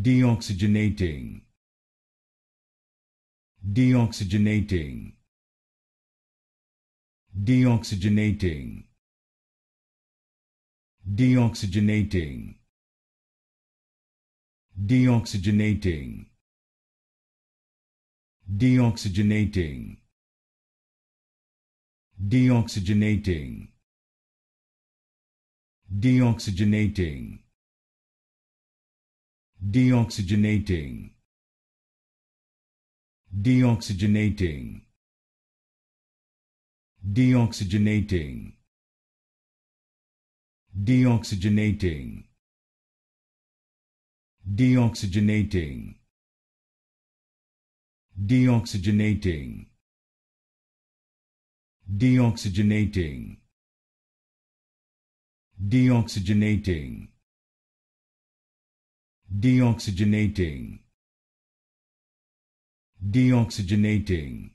deoxygenating deoxygenating deoxygenating deoxygenating deoxygenating deoxygenating deoxygenating deoxygenating deoxygenating deoxygenating deoxygenating deoxygenating deoxygenating deoxygenating deoxygenating deoxygenating deoxygenating deoxygenating